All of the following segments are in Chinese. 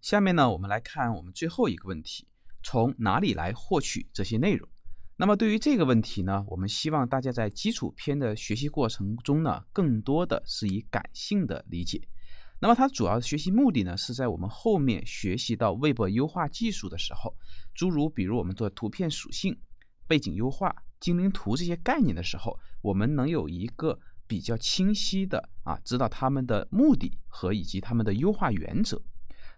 下面呢，我们来看我们最后一个问题：从哪里来获取这些内容？那么对于这个问题呢，我们希望大家在基础篇的学习过程中呢，更多的是以感性的理解。那么它主要的学习目的呢，是在我们后面学习到 Web 优化技术的时候，诸如比如我们做图片属性、背景优化、精灵图这些概念的时候，我们能有一个比较清晰的啊，知道它们的目的和以及它们的优化原则。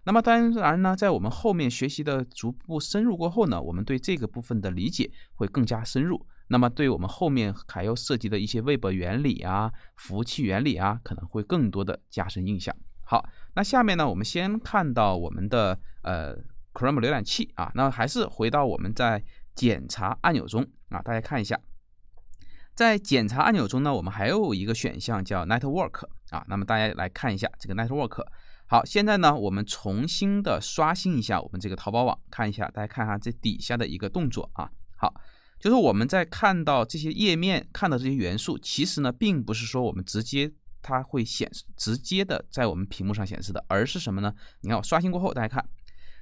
那么当然呢，在我们后面学习的逐步深入过后呢，我们对这个部分的理解会更加深入。那么，对我们后面还要涉及的一些 Web 原理啊、服务器原理啊，可能会更多的加深印象。好，那下面呢，我们先看到我们的呃 Chrome 浏览器啊，那还是回到我们在检查按钮中啊，大家看一下，在检查按钮中呢，我们还有一个选项叫 Network 啊，那么大家来看一下这个 Network。好，现在呢，我们重新的刷新一下我们这个淘宝网，看一下，大家看哈这底下的一个动作啊。好，就是我们在看到这些页面，看到这些元素，其实呢，并不是说我们直接它会显示，直接的在我们屏幕上显示的，而是什么呢？你看我刷新过后，大家看，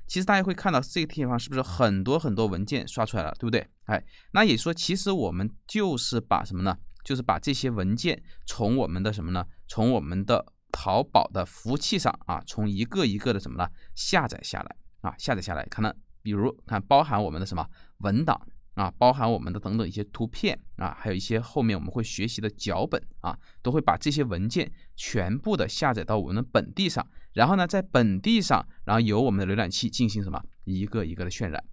其实大家会看到这个地方是不是很多很多文件刷出来了，对不对？哎，那也说，其实我们就是把什么呢？就是把这些文件从我们的什么呢？从我们的。淘宝的服务器上啊，从一个一个的什么呢下载下来啊，下载下来，可能比如看包含我们的什么文档啊，包含我们的等等一些图片啊，还有一些后面我们会学习的脚本啊，都会把这些文件全部的下载到我们的本地上，然后呢，在本地上，然后由我们的浏览器进行什么一个一个的渲染。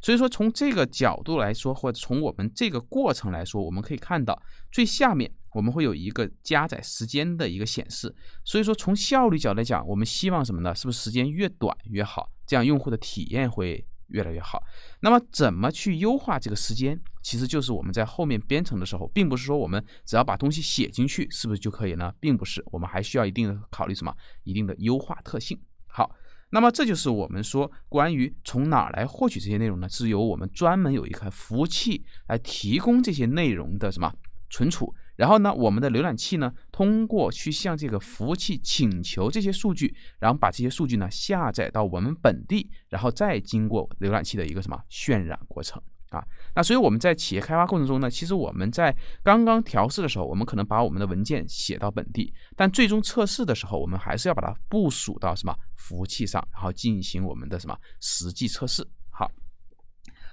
所以说，从这个角度来说，或者从我们这个过程来说，我们可以看到最下面我们会有一个加载时间的一个显示。所以说，从效率角度来讲，我们希望什么呢？是不是时间越短越好？这样用户的体验会越来越好。那么，怎么去优化这个时间？其实就是我们在后面编程的时候，并不是说我们只要把东西写进去是不是就可以呢？并不是，我们还需要一定的考虑什么一定的优化特性。好。那么这就是我们说关于从哪儿来获取这些内容呢？是由我们专门有一个服务器来提供这些内容的什么存储，然后呢，我们的浏览器呢通过去向这个服务器请求这些数据，然后把这些数据呢下载到我们本地，然后再经过浏览器的一个什么渲染过程。啊，那所以我们在企业开发过程中呢，其实我们在刚刚调试的时候，我们可能把我们的文件写到本地，但最终测试的时候，我们还是要把它部署到什么服务器上，然后进行我们的什么实际测试。好，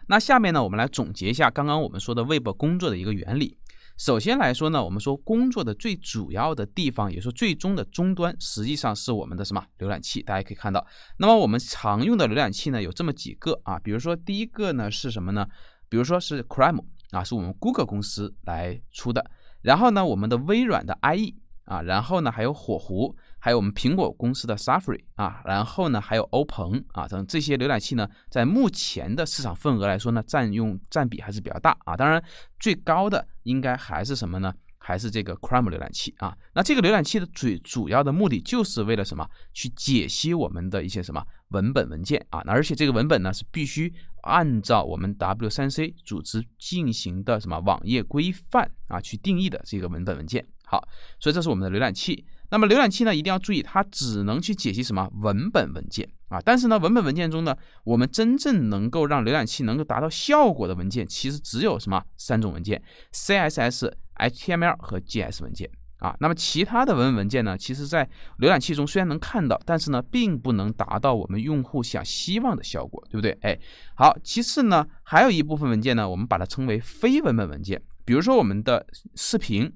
那下面呢，我们来总结一下刚刚我们说的 Web 工作的一个原理。首先来说呢，我们说工作的最主要的地方，也就最终的终端，实际上是我们的什么浏览器。大家可以看到，那么我们常用的浏览器呢，有这么几个啊，比如说第一个呢是什么呢？比如说是 Chrome 啊，是我们 Google 公司来出的。然后呢，我们的微软的 IE 啊，然后呢，还有火狐，还有我们苹果公司的 Safari 啊，然后呢，还有欧鹏啊等这些浏览器呢，在目前的市场份额来说呢，占用占比还是比较大啊。当然，最高的应该还是什么呢？还是这个 Chrome 浏览器啊。那这个浏览器的最主要的目的就是为了什么？去解析我们的一些什么？文本文件啊，那而且这个文本呢是必须按照我们 W3C 组织进行的什么网页规范啊去定义的这个文本文件。好，所以这是我们的浏览器。那么浏览器呢一定要注意，它只能去解析什么文本文件啊？但是呢，文本文件中呢，我们真正能够让浏览器能够达到效果的文件，其实只有什么三种文件：CSS、HTML 和 g s 文件。啊，那么其他的文文件呢？其实，在浏览器中虽然能看到，但是呢，并不能达到我们用户想希望的效果，对不对？哎，好。其次呢，还有一部分文件呢，我们把它称为非文本文件，比如说我们的视频、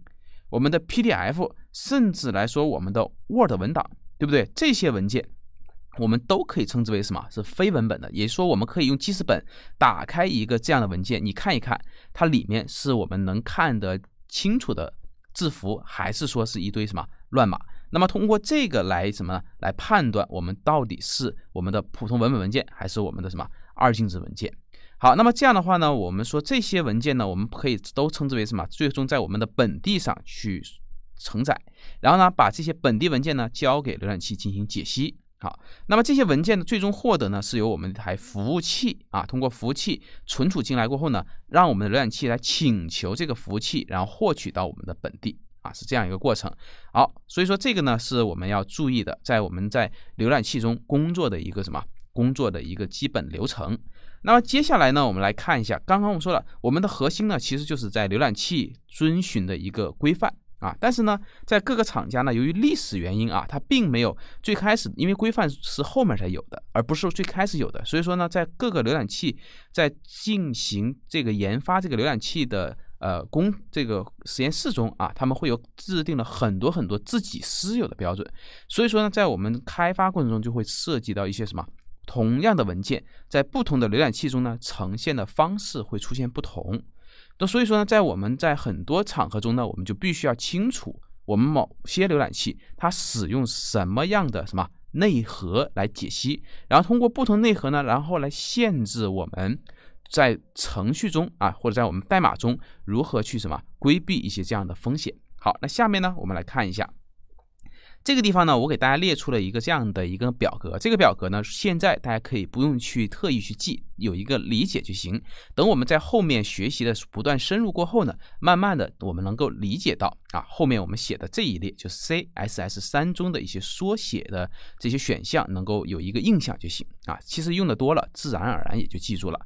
我们的 PDF，甚至来说我们的 Word 文档，对不对？这些文件我们都可以称之为什么？是非文本的，也就是说，我们可以用记事本打开一个这样的文件，你看一看，它里面是我们能看得清楚的。字符还是说是一堆什么乱码？那么通过这个来什么呢？来判断我们到底是我们的普通文本文件还是我们的什么二进制文件？好，那么这样的话呢，我们说这些文件呢，我们可以都称之为什么？最终在我们的本地上去承载，然后呢，把这些本地文件呢交给浏览器进行解析。好，那么这些文件的最终获得呢，是由我们一台服务器啊，通过服务器存储进来过后呢，让我们的浏览器来请求这个服务器，然后获取到我们的本地啊，是这样一个过程。好，所以说这个呢，是我们要注意的，在我们在浏览器中工作的一个什么工作的一个基本流程。那么接下来呢，我们来看一下，刚刚我们说了，我们的核心呢，其实就是在浏览器遵循的一个规范。啊，但是呢，在各个厂家呢，由于历史原因啊，它并没有最开始，因为规范是后面才有的，而不是最开始有的。所以说呢，在各个浏览器在进行这个研发这个浏览器的呃工这个实验室中啊，他们会有制定了很多很多自己私有的标准。所以说呢，在我们开发过程中就会涉及到一些什么同样的文件，在不同的浏览器中呢，呈现的方式会出现不同。那所以说呢，在我们在很多场合中呢，我们就必须要清楚我们某些浏览器它使用什么样的什么内核来解析，然后通过不同内核呢，然后来限制我们，在程序中啊或者在我们代码中如何去什么规避一些这样的风险。好，那下面呢，我们来看一下。这个地方呢，我给大家列出了一个这样的一个表格。这个表格呢，现在大家可以不用去特意去记，有一个理解就行。等我们在后面学习的不断深入过后呢，慢慢的我们能够理解到啊，后面我们写的这一列，就是 CSS 三中的一些缩写的这些选项，能够有一个印象就行啊。其实用的多了，自然而然也就记住了。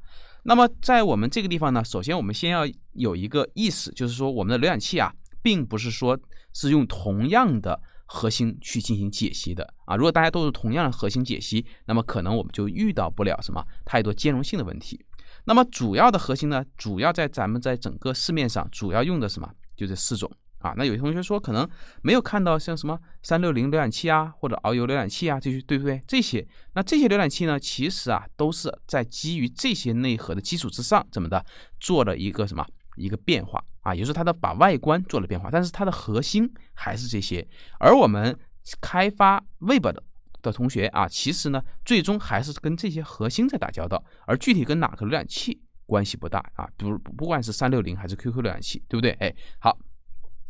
那么在我们这个地方呢，首先我们先要有一个意思，就是说我们的浏览器啊，并不是说是用同样的。核心去进行解析的啊，如果大家都是同样的核心解析，那么可能我们就遇到不了什么太多兼容性的问题。那么主要的核心呢，主要在咱们在整个市面上主要用的什么，就这四种啊。那有些同学说可能没有看到像什么三六零浏览器啊，或者遨游浏览器啊这些，对不对？这些，那这些浏览器呢，其实啊都是在基于这些内核的基础之上怎么的做了一个什么一个变化。啊，也就是它的把外观做了变化，但是它的核心还是这些。而我们开发 Web 的的同学啊，其实呢，最终还是跟这些核心在打交道，而具体跟哪个浏览器关系不大啊？比如不管是三六零还是 QQ 浏览器，对不对？哎，好，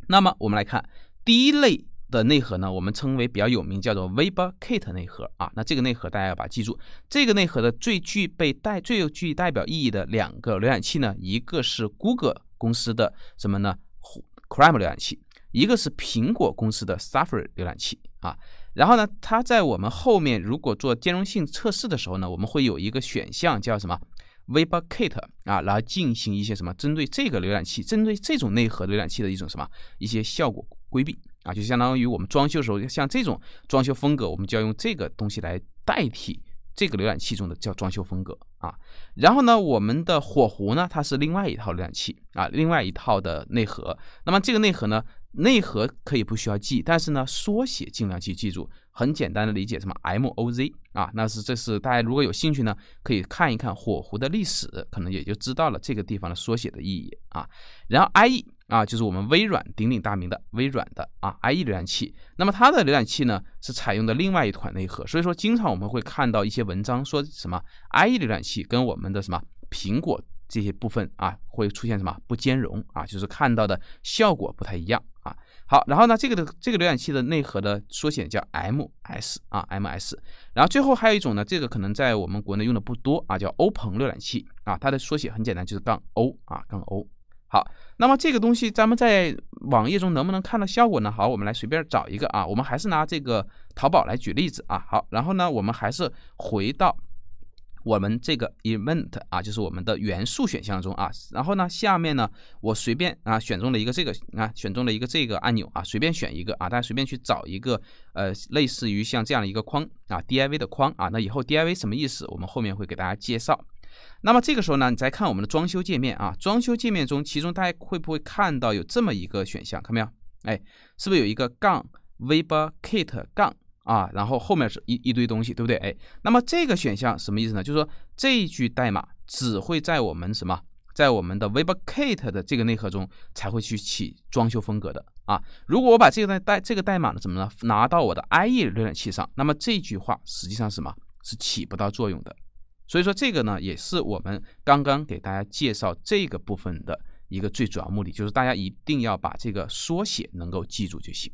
那么我们来看第一类的内核呢，我们称为比较有名，叫做 Webkit 内核啊。那这个内核大家要把记住，这个内核的最具备代最具代表意义的两个浏览器呢，一个是 Google 公司的什么呢？Chrome 浏览器，一个是苹果公司的 Safari 浏览器啊。然后呢，它在我们后面如果做兼容性测试的时候呢，我们会有一个选项叫什么 WebKit 啊，来进行一些什么针对这个浏览器，针对这种内核浏览器的一种什么一些效果规避啊，就相当于我们装修的时候，像这种装修风格，我们就要用这个东西来代替。这个浏览器中的叫装修风格啊，然后呢，我们的火狐呢，它是另外一套浏览器啊，另外一套的内核。那么这个内核呢，内核可以不需要记，但是呢，缩写尽量去记住，很简单的理解，什么 MOZ 啊，那是这是大家如果有兴趣呢，可以看一看火狐的历史，可能也就知道了这个地方的缩写的意义啊。然后 IE。啊，就是我们微软鼎鼎大名的微软的啊，IE 浏览器。那么它的浏览器呢，是采用的另外一款内核，所以说经常我们会看到一些文章说什么 IE 浏览器跟我们的什么苹果这些部分啊会出现什么不兼容啊，就是看到的效果不太一样啊。好，然后呢，这个的这个浏览器的内核的缩写叫 MS 啊，MS。然后最后还有一种呢，这个可能在我们国内用的不多啊，叫欧鹏浏览器啊，它的缩写很简单，就是杠 O 啊，杠 O。好，那么这个东西咱们在网页中能不能看到效果呢？好，我们来随便找一个啊，我们还是拿这个淘宝来举例子啊。好，然后呢，我们还是回到我们这个 event 啊，就是我们的元素选项中啊。然后呢，下面呢，我随便啊选中了一个这个，你看选中了一个这个按钮啊，随便选一个啊，大家随便去找一个呃，类似于像这样的一个框啊，div 的框啊。那以后 div 什么意思？我们后面会给大家介绍。那么这个时候呢，你再看我们的装修界面啊，装修界面中，其中大家会不会看到有这么一个选项，看到没有？哎，是不是有一个杠 WebKit 杠啊？然后后面是一一堆东西，对不对？哎，那么这个选项什么意思呢？就是说，这一句代码只会在我们什么，在我们的 WebKit 的这个内核中才会去起装修风格的啊。如果我把这个代代这个代码呢，怎么呢？拿到我的 IE 浏览器上，那么这句话实际上什么是起不到作用的？所以说，这个呢，也是我们刚刚给大家介绍这个部分的一个最主要目的，就是大家一定要把这个缩写能够记住就行。